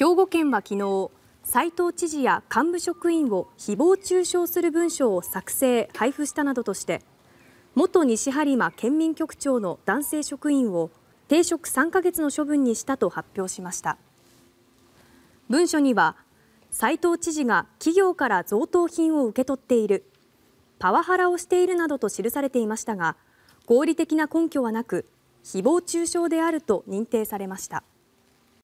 兵庫県は昨日斉藤知事や幹部職員を誹謗中傷する文書を作成・配布したなどとして元西播磨県民局長の男性職員を停職3ヶ月の処分にしたと発表しました文書には斉藤知事が企業から贈答品を受け取っているパワハラをしているなどと記されていましたが合理的な根拠はなく誹謗中傷であると認定されました。